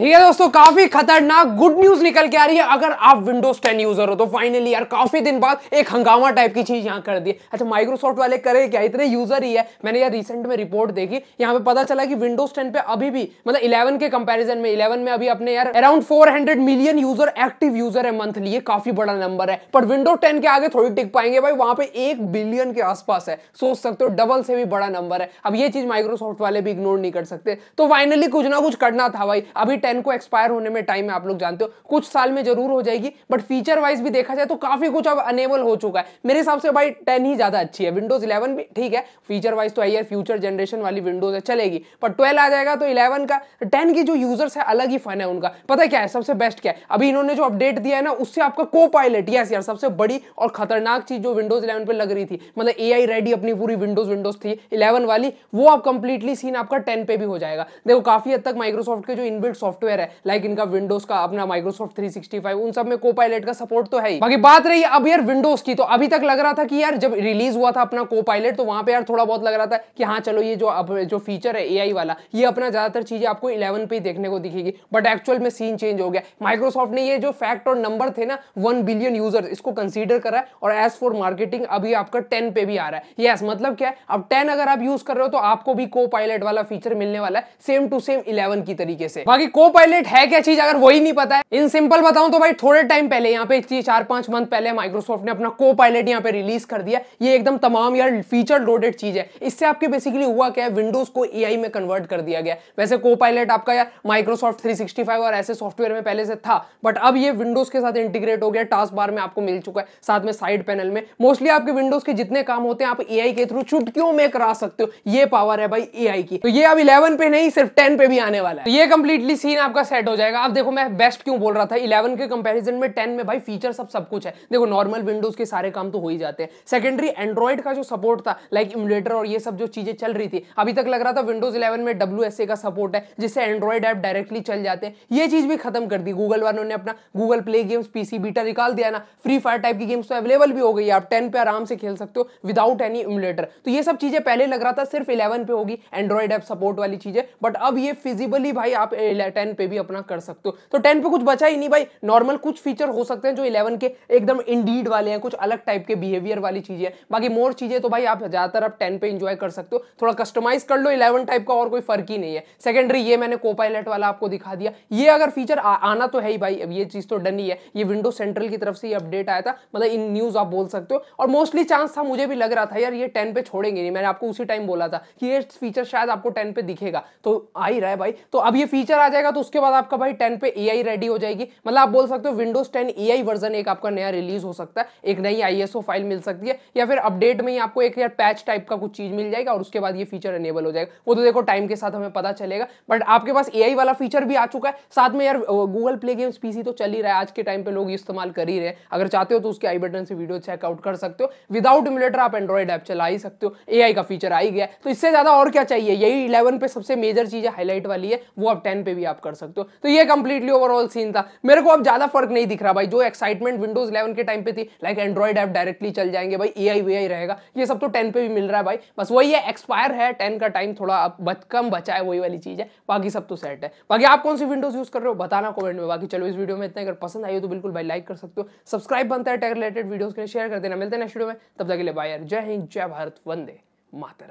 ठीक है दोस्तों काफी खतरनाक गुड न्यूज निकल के आ रही है अगर आप विंडोज 10 यूजर हो तो फाइनली यार काफी दिन बाद एक हंगामा टाइप की चीज यहाँ कर दी अच्छा माइक्रोसॉफ्ट वाले करे क्या इतने यूजर ही है मैंने यार रिसेंट में रिपोर्ट देखी यहाँ पे पता चला कि विंडोज 10 पे अभी भी मतलब इलेवन के कंपेरिजन में इलेवन में अभी अपने यार around four million user active user है मंथली ये काफी बड़ा नंबर है पर विंडोज टेन के आगे थोड़ी टिक पाएंगे भाई वहां पे एक बिलियन के आसपास है सोच सकते हो डबल से भी बड़ा नंबर है अब ये चीज माइक्रोसॉफ्ट वाले भी इग्नोर नहीं कर सकते तो फाइनली कुछ ना कुछ करना था भाई अभी टेन को एक्सपायर होने में टाइम है आप लोग जानते हो कुछ साल में जरूर हो जाएगी बट फीचर वाइज भी देखा जाए तो काफी कुछ अब अनेबल हो चुका है मेरे हिसाब से भाई टेन ही ज्यादा अच्छी है विंडोज इलेवन भी ठीक है फीचर वाइज तो आई है फ्यूचर जनरेशन वाली विंडोज है चलेगी पर ट्वेल्व आ जाएगा तो इलेवन का टेन की जो यूजर्स है अलग ही फन है उनका पता क्या है सबसे बेस्ट क्या है अभी इन्होंने जो अपडेट दिया है ना उससे आपका को पायलट यस यार सबसे बड़ी और खतरनाक चीज जो विंडोज इलेवन पर लग रही थी मतलब ए रेडी अपनी पूरी विंडोज विंडोज थी इलेवन वाली वो आप कंप्लीटली सीन आपका टेन पे भी हो जाएगा देखो काफी हद तक माइक्रोसॉफ्ट के जो इनबिल्ड सॉफ्ट सॉफ्टवेयर है लाइक इनका विंडोज का अपना माइक्रोसॉफ्ट 365 उन सब में कोपायलट का सपोर्ट तो है ही बाकी बात रही अब यार विंडोज की तो अभी तक लग रहा था कि यार जब रिलीज हुआ था अपना कोपायलट तो वहां पर यार थोड़ा बहुत लग रहा था कि हाँ चलो ये जो अब जो फीचर है ए वाला ये अपना ज्यादातर चीजें आपको इलेवन पे देखने को दिखेगी बट एक्चुअल में सीन चेंज हो गया माइक्रोसॉफ्ट ने ये जो फैक्ट और नंबर थे ना वन बिलियन यूजर इसको कंसिडर करा है और एज फॉर मार्केटिंग अभी आपका टेन पे भी आ रहा है यस मतलब क्या है अब टेन अगर आप यूज कर रहे हो तो आपको भी को वाला फीचर मिलने वाला है सेम टू सेम इलेवन की तरीके से बाकी को कोपायलट है क्या चीज अगर वही नहीं पता है इन सिंपल बताऊं तो भाई थोड़े टाइम पहले यहाँ पे चार पांच मंथ पहले माइक्रोसॉफ्ट ने अपना को पायलट यहाँ पे रिलीज कर दिया ये एकदम तमाम यार फीचर लोडेड चीज है इससे आपके बेसिकली हुआ क्या है विंडोज को ए में कन्वर्ट कर दिया गया वैसे को आपका यार माइक्रोसॉफ्ट थ्री और ऐसे सॉफ्टवेयर में पहले से था बट अब ये विंडोज के साथ इंटीग्रेट हो गया टास्क बार में आपको मिल चुका है साथ में साइड पैनल में मोस्टली आपके विंडोज के जितने काम होते हैं आप ए के थ्रू चुटकियों में करा सकते हो ये पावर है भाई ए की तो ये अब इलेवन पे नहीं सिर्फ टेन पे भी आने वाला है तो ये कंप्लीटली सी तीन आपका सेट हो जाएगा आप देखो मैं बेस्ट क्यों बोल रहा था इलेवन के कंपैरिजन में टेन में भाई फीचर सब सब कुछ है देखो नॉर्मल विंडोज के सारे काम तो हो ही जाते हैं सेकेंडरी एंड्रॉइड का जो सपोर्ट था लाइक इम्यूलेटर और ये सब जो चीजें चल रही थी अभी तक लग रहा था विंडोज इलेवन में डब्ल्यू का सपोर्ट है जिससे एंड्रॉइड ऐप डायरेक्टली चल जाते हैं ये चीज भी खत्म कर दी गूगल वालों ने अपना Google Play Games PC beta निकाल दिया ना फ्री फायर टाइप की गेम्स तो अवेलेबल भी हो गई आप टेन पे आराम से खेल सकते हो विदाउट एनी इम्यूलेटर तो ये सब चीजें पहले लग रहा था सिर्फ इलेवन पे होगी एंड्रॉइड ऐप सपोर्ट वाली चीजें बट अब ये फिजिबली भाई आप 10 टेन पे भी अपना कर सकते हो तो टेन पे कुछ बचा ही नहीं भाई नॉर्मल कुछ फीचर हो सकते हैं जो इलेवन के एकदम इंडीड वाले हैं कुछ अलग टाइप के बिहेवियर वाली चीजें हैं बाकी मोर चीजें तो भाई आप ज्यादातर आप टेन पे इंजॉय कर सकते हो थोड़ा कस्टमाइज कर लो इलेवन टाइप का और कोई फर्क ही नहीं है सेकेंडरी ये मैंने को पायलट वाला आपको दिखा दिया ये अगर फीचर आना तो है ही भाई अब ये चीज तो डन ही है ये विंडो सेंट्रल की तरफ से ही अपडेट आया था मतलब इन न्यूज आप बोल सकते हो और मोस्टली चांस था मुझे भी लग रहा था यार ये टेन पे छोड़ेंगे नहीं मैंने आपको उसी टाइम बोला था कि ये फीचर शायद आपको टेन पे दिखेगा तो आ ही रहा है भाई तो अब ये फीचर आ जाएगा तो उसके बाद आपका भाई टेन पे ए रेडी हो जाएगी मतलब आप बोल सकते हो विंडोज टेन ए वर्जन एक आपका नया रिलीज हो सकता है एक नई आई फाइल मिल सकती है या फिर अपडेट में ही आपको एक यार पैच टाइप का कुछ चीज मिल जाएगा और उसके बाद ये फीचर एनेबल हो जाएगा वो तो देखो टाइम के साथ हमें पता चलेगा बट आपके पास ए वाला फीचर भी आ चुका है साथ में यार गूगल प्ले गेम्स पीसी तो चल ही रहा है आज के टाइम पे लोग इस्तेमाल कर ही रहे हैं अगर चाहते हो तो उसके आई बटन से वीडियो चेकआउट कर सकते हो विदाउट इमुलेटर आप एंड्रॉइड ऐप चला ही सकते हो ए का फीचर आ ही गया तो इससे ज्यादा और क्या चाहिए यही इलेवन पे सबसे मेजर चीज हाईलाइट वाली है वो आप टेन पे भी आप कर सकते हो तो ये कंप्लीटली ओवरऑल सीन था मेरे को अब ज्यादा फर्क नहीं दिख रहा भाई जो एक्साइटमेंट विंडोज इलेवन के टाइम पे थी लाइक एंड्रॉइड ऐप डायरेक्टली चल जाएंगे भाई ए आई वी आई रहेगा ये सब तो टेन पे भी मिल रहा है भाई बस वही है एक्सपायर है टेन का टाइम थोड़ा अब बच, कम बचा है वही वाली चीज है बाकी सब तो सेट है बाकी आप कौन सी विंडोज यूज कर रहे हो बताना कमेंट में बाकी चलो इस वीडियो में इतना अगर पसंद आई हो तो बिल्कुल भाई लाइक कर सकते हो सब्सक्राइब बनता है टेक रिलेटेड वीडियोज के लिए शेयर कर देना मिलते हैं नेक्स्ट वीडियो में तब तक के लिए बाय जय हिंद जय भारत वंदे मातरम